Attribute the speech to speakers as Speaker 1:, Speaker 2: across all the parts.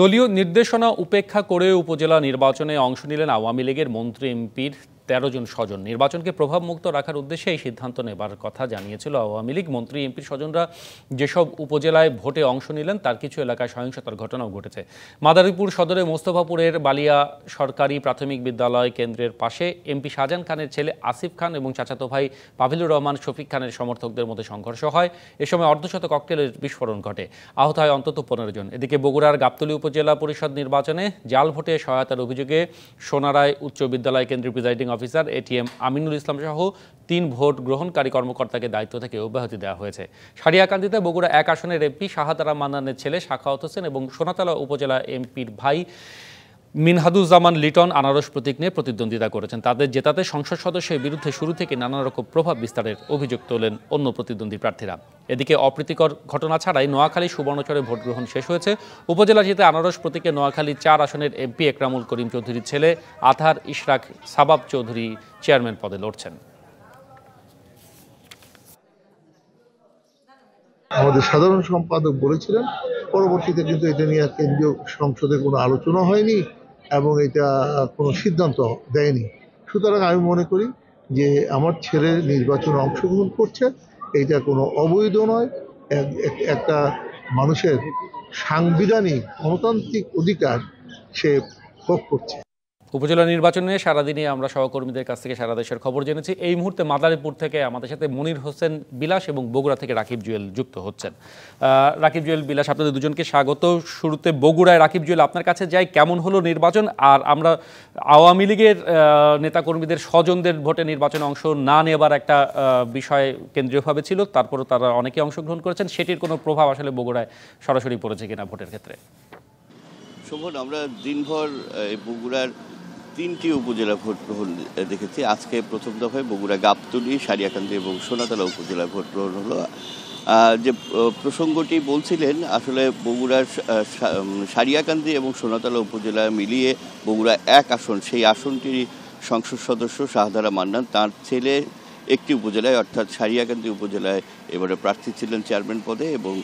Speaker 1: দলীয় নির্দেশনা উপেক্ষা করে উপজেলা নির্বাচনে অংশ নিলেন আওয়ামী লীগের মন্ত্রী এমপির তেরো জন স্বজন নির্বাচনকে প্রভাবমুক্ত রাখার উদ্দেশ্যে এই সিদ্ধান্ত নেবার কথা জানিয়েছিল আওয়ামী লীগ মন্ত্রী এমপির স্বজনরা যেসব উপজেলায় ভোটে অংশ নিলেন তার কিছু এলাকায় সহিংসতার ঘটনাও ঘটেছে মাদারীপুর সদরে মোস্তফাপুরের বালিয়া সরকারি প্রাথমিক বিদ্যালয় কেন্দ্রের পাশে এমপি শাহজাহান খানের ছেলে আসিফ খান এবং চাচাতো ভাই পাভিলুর রহমান শফিক খানের সমর্থকদের মধ্যে সংঘর্ষ হয় এ সময় অর্ধশত ককটেলের বিস্ফোরণ ঘটে আহত হয় অন্তত পনেরো জন এদিকে বগুড়ার গাবতলী উপজেলা পরিষদ নির্বাচনে জাল ভোটে সহায়তার অভিযোগে সোনারায় উচ্চ বিদ্যালয় কেন্দ্রের presiding officer officer ATM Aminul Islam সহ তিন ভোট গ্রহণকারী কর্মকর্তাকে দায়িত্ব থেকে অব্যাহতি দেওয়া হয়েছে সারিয়াকান্দিতে বগুড়া এক আসনের এমপি শাহাতারা মান্নানের ছেলে শাখা হোসেন এবং সোনাতলা উপজেলা এমপির ভাই মিনহাদুজ্জামান লিটন আনারস প্রতীক নিয়ে প্রতিদ্বন্দ্বিতা করেছেন তাদের জেতাতে সংসদ সদস্যের বিরুদ্ধে শুরু থেকে নানা রকম প্রভাব বিস্তারের অভিযোগ তোলেন অন্য প্রতিদ্বন্দ্বী প্রার্থীরা এদিকে অপ্রীতিকর ঘটনা ছাড়াই নোয়াখালী সুবর্ণচরে ভোট গ্রহণ শেষ হয়েছে উপজেলা জিতে আনারস প্রতীকে নোয়াখালী চার আসনের এমপি একরামুল করিম চৌধুরীর ছেলে আথার ইশরাক সাবাব চৌধুরী চেয়ারম্যান পদে লড়ছেন
Speaker 2: আমাদের সাধারণ সম্পাদক বলেছিলেন পরবর্তীতে কিন্তু এটা নিয়ে কেন্দ্রীয় সংসদে কোনো আলোচনা হয়নি এবং এটা কোনো সিদ্ধান্ত দেয়নি সুতরাং আমি মনে করি যে আমার ছেলে নির্বাচনে অংশগ্রহণ করছে এটা কোনো অবৈধ নয় একটা মানুষের সাংবিধানিক গণতান্ত্রিক অধিকার সে ভোগ করছে
Speaker 1: উপজেলা নির্বাচনে সারাদিনই আমরা সহকর্মীদের কাছ থেকে সারা দেশের খবর জেনেছি এই মুহূর্তে মাদারীপুর থেকে আমাদের সাথে মনির হোসেন বিলাস এবং বগুড়া থেকে রাকিব জুয়েল যুক্ত হচ্ছেন রাকিব জুয়েল বিলাস আপনাদের দুজনকে স্বাগত শুরুতে বগুড়ায় রাকিব জুয়েল আপনার কাছে যাই কেমন হলো নির্বাচন আর আমরা আওয়ামী লীগের নেতাকর্মীদের স্বজনদের ভোটে নির্বাচনে অংশ না নেবার একটা বিষয় কেন্দ্রীয়ভাবে ছিল তারপরে তারা অনেকে অংশগ্রহণ করেছেন সেটির কোনো প্রভাব আসলে বগুড়ায় সরাসরি পড়েছে কিনা ভোটের ক্ষেত্রে
Speaker 3: শোভন আমরা দিনভর বগুড়ার তিনটি উপজেলা ভোট গ্রহণ দেখেছি আজকে প্রথম দফায় বগুড়া গাবতলি সারিয়াকান্দি এবং সোনাতলা উপজেলা ভোট গ্রহণ হলো যে প্রসঙ্গটি বলছিলেন আসলে বগুড়ার সারিয়াকান্দি এবং সোনাতলা উপজেলা মিলিয়ে বগুড়া এক আসন সেই আসনটির সংসদ সদস্য শাহদারা মান্নান তার ছেলে একটি উপজেলায় অর্থাৎ সারিয়াকান্দি উপজেলায় এবারে প্রার্থী ছিলেন চেয়ারম্যান পদে এবং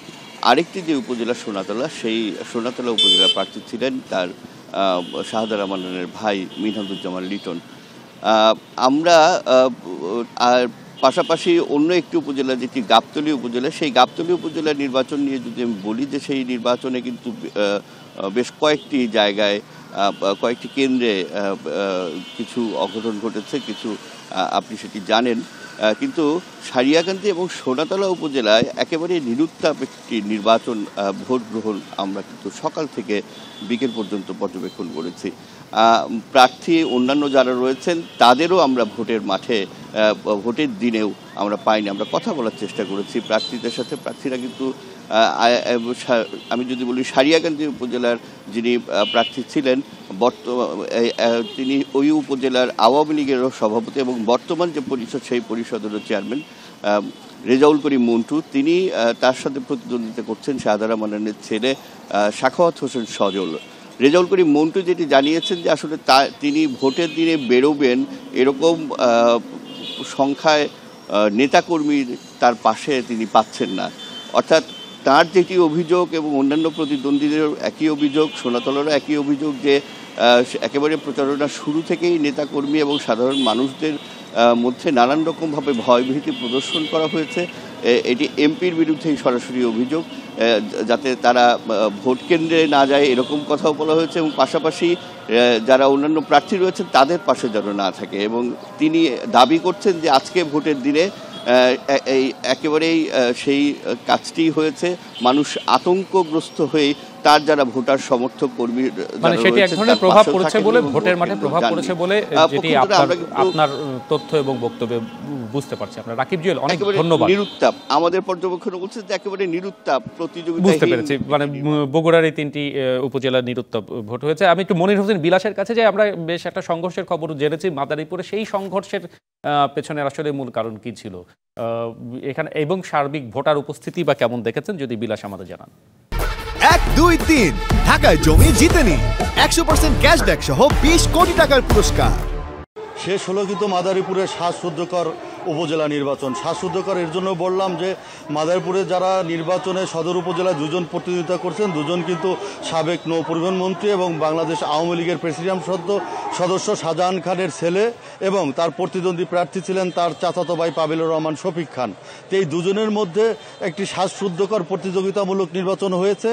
Speaker 3: আরেকটি যে উপজেলা সোনাতলা সেই সোনাতলা উপজেলা প্রার্থী ছিলেন তার শাহাদা রহমানের ভাই মিনহাজুজ্জামান লিটন আমরা আর পাশাপাশি অন্য একটি উপজেলা যেটি গাবতলী উপজেলা সেই গাবতলী উপজেলার নির্বাচন নিয়ে যদি আমি বলি যে সেই নির্বাচনে কিন্তু বেশ কয়েকটি জায়গায় কয়েকটি কেন্দ্রে কিছু অঘটন ঘটেছে কিছু আপনি সেটি জানেন কিন্তু সারিয়াকান্দি এবং সোনাতলা উপজেলায় একেবারে নিরুত্তাপ একটি নির্বাচন ভোট গ্রহণ আমরা কিন্তু সকাল থেকে বিকেল পর্যন্ত পর্যবেক্ষণ করেছি প্রার্থী অন্যান্য যারা রয়েছেন তাদেরও আমরা ভোটের মাঠে ভোটের দিনেও আমরা পাইনি আমরা কথা বলার চেষ্টা করেছি প্রার্থীদের সাথে প্রার্থীরা কিন্তু আমি যদি বলি সারিয়াকান্দি উপজেলার যিনি প্রার্থী ছিলেন বর্তমান তিনি ওই উপজেলার আওয়ামী লীগের সভাপতি এবং বর্তমান যে পরিষদ সেই পরিষদের চেয়ারম্যান রেজাউল করিম মন্টু তিনি তার সাথে প্রতিদ্বন্দ্বিতা করছেন শাহাদা মানানের ছেলে শাখাওয়াত হোসেন সজল রেজাউল করিম মন্টু যেটি জানিয়েছেন যে আসলে তা তিনি ভোটের দিনে বেরোবেন এরকম সংখ্যায় নেতাকর্মী তার পাশে তিনি পাচ্ছেন না অর্থাৎ তার যেটি অভিযোগ এবং অন্যান্য প্রতিদ্বন্দ্বীদের একই অভিযোগ সোনাতলারও একই অভিযোগ যে একেবারে প্রচারণা শুরু থেকেই নেতাকর্মী এবং সাধারণ মানুষদের মধ্যে নানান রকমভাবে ভয়ভীতি প্রদর্শন করা হয়েছে এটি এমপির বিরুদ্ধেই সরাসরি অভিযোগ যাতে তারা ভোট কেন্দ্রে না যায় এরকম কথাও বলা হয়েছে এবং পাশাপাশি যারা অন্যান্য প্রার্থী রয়েছেন তাদের পাশে যেন না থাকে এবং তিনি দাবি করছেন যে আজকে ভোটের দিনে একেবারেই সেই কাজটি হয়েছে মানুষ আতঙ্কগ্রস্ত হয়ে তার যারা ভোটার সমর্থক কর্মী মানে সেটি এক ধরনের প্রভাব পড়েছে বলে ভোটের মাঠে প্রভাব পড়েছে বলে যেটি আপনার
Speaker 1: তথ্য এবং বক্তব্যে বুঝতে পারছি আপনার রাকিব জুয়েল অনেক ধন্যবাদ
Speaker 3: নিরুত্তাপ আমাদের পর্যবেক্ষণ বলছে যে একেবারে নিরুত্তাপ প্রতিযোগিতা বুঝতে পেরেছি
Speaker 1: মানে বগুড়ার এই তিনটি উপজেলার নিরুত্তাপ ভোট হয়েছে আমি একটু মনির হোসেন বিলাসের কাছে যাই আমরা বেশ একটা সংঘর্ষের খবর জেনেছি মাদারীপুরে সেই সংঘর্ষের পেছনে আসলে মূল কারণ কি ছিল এখানে এবং সার্বিক ভোটার উপস্থিতি বা কেমন দেখেছেন যদি বিলাস আমাদের
Speaker 3: জানান এক দুই তিন ঢাকায় জমি
Speaker 2: জিতে নিন একশো পার্সেন্ট ক্যাশব্যাক সহ বিশ কোটি টাকার পুরস্কার শেষ হলো কিন্তু মাদারীপুরের শ্বাসরুদ্ধকর উপজেলা নির্বাচন শ্বাসরুদ্ধকর এর জন্য বললাম যে মাদারীপুরে যারা নির্বাচনে সদর উপজেলায় দুজন প্রতিযোগিতা করছেন দুজন কিন্তু সাবেক নৌ পরিবহন মন্ত্রী এবং বাংলাদেশ আওয়ামী লীগের প্রেসিডেন্ট সদ্য সদস্য শাহজাহান খানের ছেলে এবং তার প্রতিদ্বন্দ্বী প্রার্থী ছিলেন তার চাচাতো ভাই পাবিলুর রহমান শফিক খান তো এই দুজনের মধ্যে একটি শ্বাসশুদ্ধকর প্রতিযোগিতামূলক নির্বাচন হয়েছে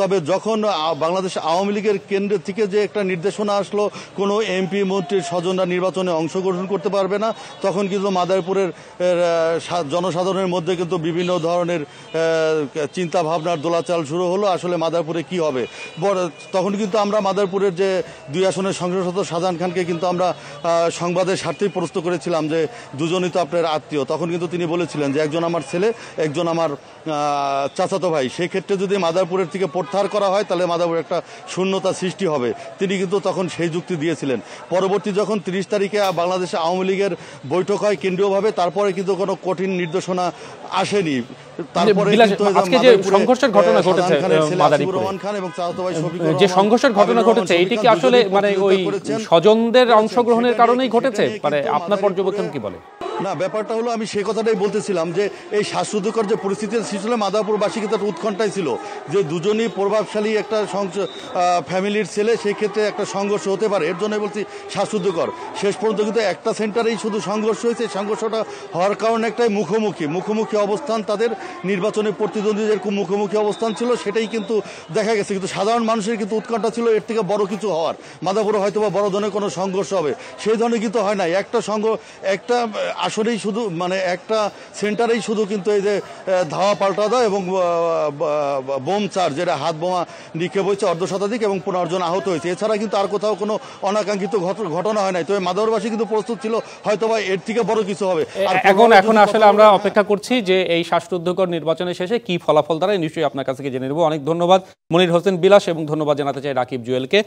Speaker 2: তবে যখন বাংলাদেশ আওয়ামী লীগের কেন্দ্র থেকে যে একটা নির্দেশনা আসলো কোনো এমপি মন্ত্রীর স্বজনরা নির্বাচনে অংশগ্রহণ করতে পারবে না তখন কিন্তু মাদারপুরের জনসাধারণের মধ্যে কিন্তু বিভিন্ন ধরনের চিন্তা ভাবনার দোলাচাল শুরু হলো আসলে মাদারপুরে কি হবে তখন কিন্তু আমরা মাদারপুরের যে দুই আসনের সংসদ সদস্য শাহজাহান খানকে কিন্তু আমরা সংবাদের স্বার্থেই প্রস্তুত করেছিলাম যে দুজনই তো আপনার আত্মীয় তখন কিন্তু তিনি বলেছিলেন যে একজন আমার ছেলে একজন আমার চাচাতো ভাই সেই ক্ষেত্রে যদি মাদারপুরের থেকে প্রত্যাহার করা হয় তাহলে মাদারপুর একটা শূন্যতা সৃষ্টি হবে তিনি কিন্তু তখন সেই যুক্তি দিয়েছিলেন পরবর্তী যখন তিরিশ তারিখে বাংলাদেশে আওয়ামী লীগের বৈঠক হয় কেন্দ্রীয়ভাবে তারপরে কিন্তু কোনো কঠিন নির্দেশনা আসেনি আজকে যে সংঘর্ষের ঘটনা ঘটেছে যে
Speaker 1: সংঘর্ষের ঘটনা ঘটেছে এটি কি আসলে মানে ওই স্বজনদের অংশগ্রহণের কারণেই ঘটেছে মানে আপনার পর্যবেক্ষণ কি বলে
Speaker 2: না ব্যাপারটা হলো আমি সেই কথাটাই বলতেছিলাম যে এই শ্বাসরুদ্ধকর যে পরিস্থিতি ছিল মাদাপুরবাসী কিন্তু উৎকণ্ঠাই ছিল যে দুজনই প্রভাবশালী একটা ফ্যামিলির ছেলে সেই ক্ষেত্রে একটা সংঘর্ষ হতে পারে এর জন্য বলছি শ্বাসরুদ্ধকর শেষ পর্যন্ত কিন্তু একটা সেন্টারেই শুধু সংঘর্ষ হয়েছে সংঘর্ষটা হওয়ার কারণে একটাই মুখোমুখি মুখোমুখি অবস্থান তাদের নির্বাচনের প্রতিদ্বন্দ্বী খুব মুখোমুখি অবস্থান ছিল সেটাই কিন্তু দেখা গেছে কিন্তু সাধারণ মানুষের কিন্তু উৎকণ্ঠা ছিল এর থেকে বড় কিছু হওয়ার মাদাপুরে হয়তো বা বড় ধরনের কোনো সংঘর্ষ হবে সেই ধরনের কিন্তু হয় না একটা সংঘ একটা আসলেই শুধু মানে একটা সেন্টারেই শুধু কিন্তু এই যে ধাওয়া পাল্টা দেয় এবং বোম চার যেটা হাত বোমা নিক্ষেপ হয়েছে অর্ধ শতাধিক এবং পুনর্জন আহত হয়েছে এছাড়া কিন্তু আর কোথাও কোনো অনাকাঙ্ক্ষিত ঘটনা হয় নাই তবে মাদারবাসী কিন্তু প্রস্তুত ছিল হয়তো বা এর থেকে বড় কিছু হবে আর এখন এখন আসলে
Speaker 1: আমরা অপেক্ষা করছি যে এই শ্বাসরুদ্ধকর নির্বাচনের শেষে কি ফলাফল দ্বারা নিশ্চয়ই আপনার কাছে জেনে নেব অনেক ধন্যবাদ মনির হোসেন বিলাস এবং ধন্যবাদ জানাতে চাই রাকিব জুয়েলকে